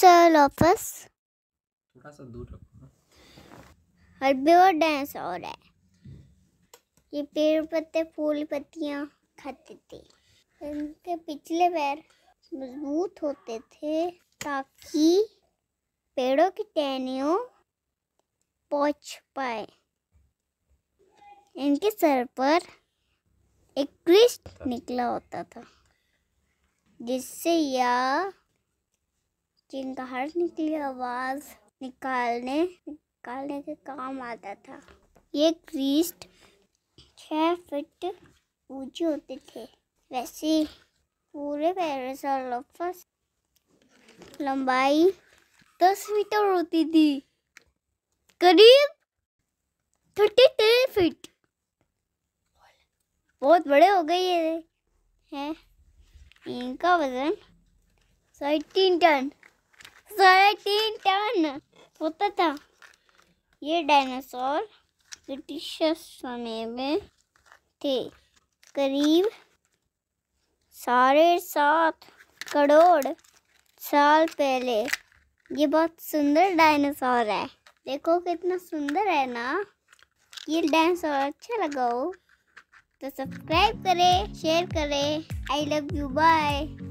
Sir वापस थोड़ा सा दूर रखो हाँ। और बेवर डांस हो रहा है ये पेड़ पत्ते फूल पत्तियाँ खाते थे इनके पिछले पैर मजबूत होते थे ताकि पेड़ों की टहनियों पहुँच पाए इनके सर पर एक क्रिस्ट अच्छा। निकला होता था जिससे यह जिनका हर निकली आवाज़ निकालने निकालने के काम आता था ये क्रीस्ट छः फिट ऊंचे होते थे वैसे पूरे पैरसोलोफस लंबाई दस मीटर होती थी करीब थर्टी थ्री फिट बहुत बड़े हो गए ये हैं इनका वजन साइटीन टन साढ़े तीन टन होता था ये डायनासोर ब्रिटिश समय में थे करीब साढ़े सात करोड़ साल पहले ये बहुत सुंदर डायनासोर है देखो कितना सुंदर है ना ये डायनासोर अच्छा लगा हो तो सब्सक्राइब करें शेयर करें आई लव यू बाय